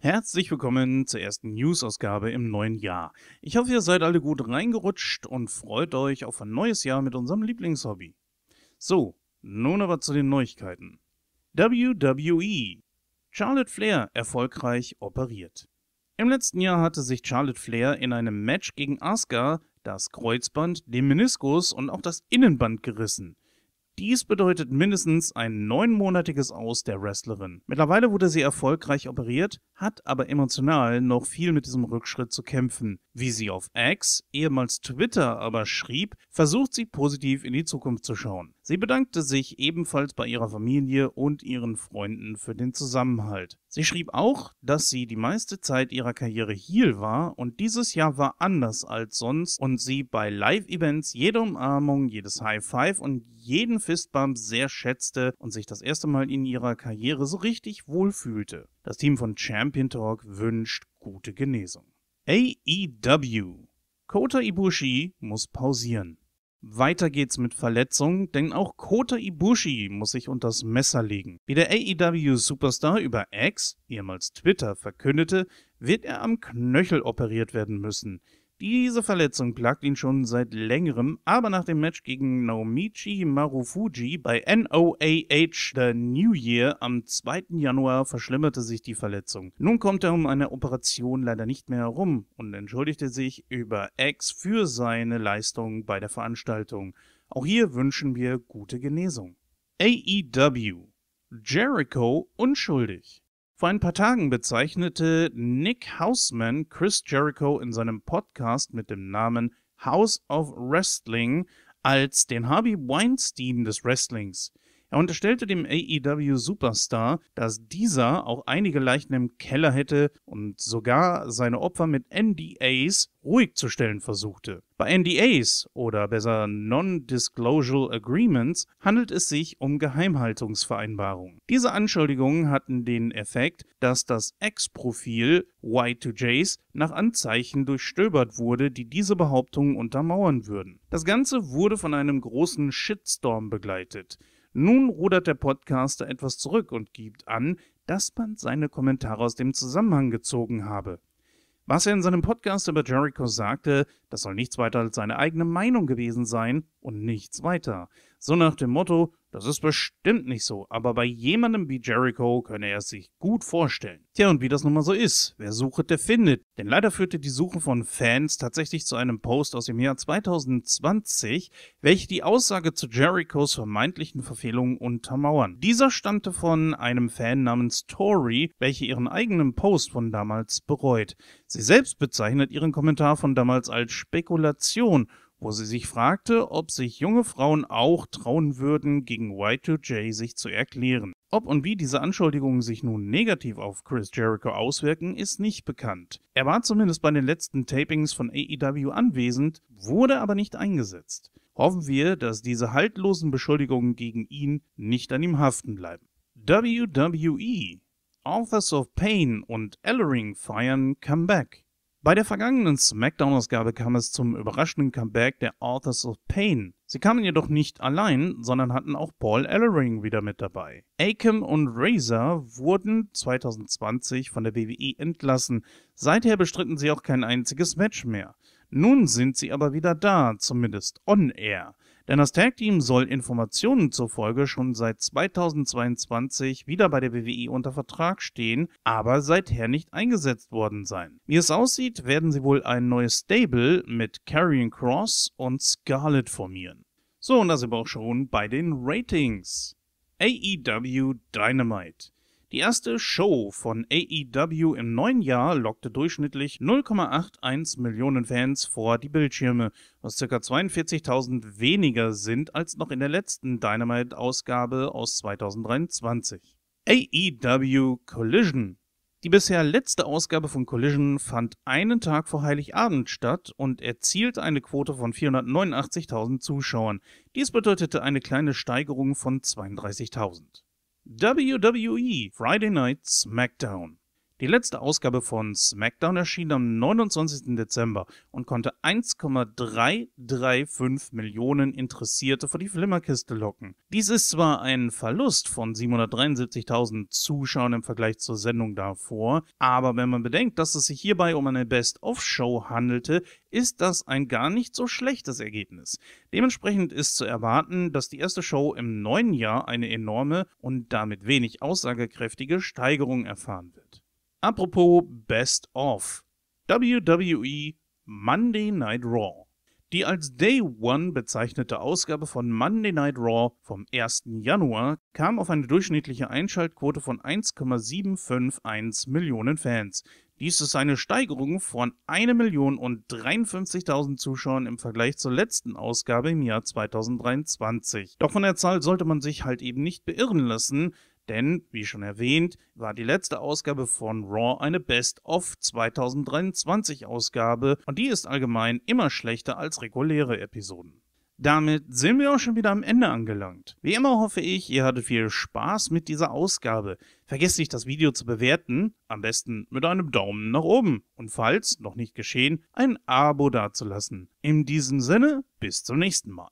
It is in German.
Herzlich willkommen zur ersten News-Ausgabe im neuen Jahr. Ich hoffe, ihr seid alle gut reingerutscht und freut euch auf ein neues Jahr mit unserem Lieblingshobby. So, nun aber zu den Neuigkeiten. WWE. Charlotte Flair erfolgreich operiert. Im letzten Jahr hatte sich Charlotte Flair in einem Match gegen Asuka das Kreuzband, den Meniskus und auch das Innenband gerissen. Dies bedeutet mindestens ein neunmonatiges Aus der Wrestlerin. Mittlerweile wurde sie erfolgreich operiert, hat aber emotional noch viel mit diesem Rückschritt zu kämpfen. Wie sie auf X, ehemals Twitter, aber schrieb, versucht sie positiv in die Zukunft zu schauen. Sie bedankte sich ebenfalls bei ihrer Familie und ihren Freunden für den Zusammenhalt. Sie schrieb auch, dass sie die meiste Zeit ihrer Karriere hier war und dieses Jahr war anders als sonst und sie bei Live-Events jede Umarmung, jedes High Five und jeden Fistbump sehr schätzte und sich das erste Mal in ihrer Karriere so richtig wohlfühlte. Das Team von Champion Talk wünscht gute Genesung. AEW Kota Ibushi muss pausieren. Weiter geht's mit Verletzungen, denn auch Kota Ibushi muss sich unters Messer legen. Wie der AEW-Superstar über X, ehemals Twitter, verkündete, wird er am Knöchel operiert werden müssen. Diese Verletzung plagt ihn schon seit längerem, aber nach dem Match gegen Naomichi Marufuji bei NOAH The New Year am 2. Januar verschlimmerte sich die Verletzung. Nun kommt er um eine Operation leider nicht mehr herum und entschuldigte sich über X für seine Leistung bei der Veranstaltung. Auch hier wünschen wir gute Genesung. AEW Jericho unschuldig. Vor ein paar Tagen bezeichnete Nick Houseman Chris Jericho in seinem Podcast mit dem Namen House of Wrestling als den Harvey Weinstein des Wrestlings. Er unterstellte dem AEW Superstar, dass dieser auch einige Leichen im Keller hätte und sogar seine Opfer mit NDAs ruhig zu stellen versuchte. Bei NDAs oder besser Non-Disclosure Agreements handelt es sich um Geheimhaltungsvereinbarungen. Diese Anschuldigungen hatten den Effekt, dass das Ex-Profil Y2Js nach Anzeichen durchstöbert wurde, die diese Behauptungen untermauern würden. Das Ganze wurde von einem großen Shitstorm begleitet. Nun rudert der Podcaster etwas zurück und gibt an, dass man seine Kommentare aus dem Zusammenhang gezogen habe. Was er in seinem Podcast über Jericho sagte, das soll nichts weiter als seine eigene Meinung gewesen sein und nichts weiter. So nach dem Motto, das ist bestimmt nicht so, aber bei jemandem wie Jericho könne er es sich gut vorstellen. Tja, und wie das nun mal so ist, wer sucht, der findet. Denn leider führte die Suche von Fans tatsächlich zu einem Post aus dem Jahr 2020, welche die Aussage zu Jerichos vermeintlichen Verfehlungen untermauern. Dieser stammte von einem Fan namens Tori, welche ihren eigenen Post von damals bereut. Sie selbst bezeichnet ihren Kommentar von damals als Spekulation, wo sie sich fragte, ob sich junge Frauen auch trauen würden, gegen Y2J sich zu erklären. Ob und wie diese Anschuldigungen sich nun negativ auf Chris Jericho auswirken, ist nicht bekannt. Er war zumindest bei den letzten Tapings von AEW anwesend, wurde aber nicht eingesetzt. Hoffen wir, dass diese haltlosen Beschuldigungen gegen ihn nicht an ihm haften bleiben. WWE, Authors of Pain und Ellering feiern Comeback. Bei der vergangenen SmackDown-Ausgabe kam es zum überraschenden Comeback der Authors of Pain. Sie kamen jedoch nicht allein, sondern hatten auch Paul Ellering wieder mit dabei. Akam und Razor wurden 2020 von der WWE entlassen. Seither bestritten sie auch kein einziges Match mehr. Nun sind sie aber wieder da, zumindest on air. Denn das Tag Team soll Informationen zufolge schon seit 2022 wieder bei der WWE unter Vertrag stehen, aber seither nicht eingesetzt worden sein. Wie es aussieht, werden sie wohl ein neues Stable mit Carrion Cross und Scarlett formieren. So, und da sind wir auch schon bei den Ratings. AEW Dynamite. Die erste Show von AEW im neuen Jahr lockte durchschnittlich 0,81 Millionen Fans vor die Bildschirme, was ca. 42.000 weniger sind als noch in der letzten Dynamite-Ausgabe aus 2023. AEW Collision die bisher letzte Ausgabe von Collision fand einen Tag vor Heiligabend statt und erzielte eine Quote von 489.000 Zuschauern. Dies bedeutete eine kleine Steigerung von 32.000. WWE Friday Night SmackDown. Die letzte Ausgabe von SmackDown erschien am 29. Dezember und konnte 1,335 Millionen Interessierte vor die Flimmerkiste locken. Dies ist zwar ein Verlust von 773.000 Zuschauern im Vergleich zur Sendung davor, aber wenn man bedenkt, dass es sich hierbei um eine Best-of-Show handelte, ist das ein gar nicht so schlechtes Ergebnis. Dementsprechend ist zu erwarten, dass die erste Show im neuen Jahr eine enorme und damit wenig aussagekräftige Steigerung erfahren wird. Apropos Best of. WWE Monday Night Raw. Die als Day One bezeichnete Ausgabe von Monday Night Raw vom 1. Januar kam auf eine durchschnittliche Einschaltquote von 1,751 Millionen Fans. Dies ist eine Steigerung von 1.053.000 Zuschauern im Vergleich zur letzten Ausgabe im Jahr 2023. Doch von der Zahl sollte man sich halt eben nicht beirren lassen, denn, wie schon erwähnt, war die letzte Ausgabe von Raw eine Best-of 2023 Ausgabe und die ist allgemein immer schlechter als reguläre Episoden. Damit sind wir auch schon wieder am Ende angelangt. Wie immer hoffe ich, ihr hattet viel Spaß mit dieser Ausgabe. Vergesst nicht, das Video zu bewerten, am besten mit einem Daumen nach oben und falls noch nicht geschehen, ein Abo dazulassen. In diesem Sinne, bis zum nächsten Mal.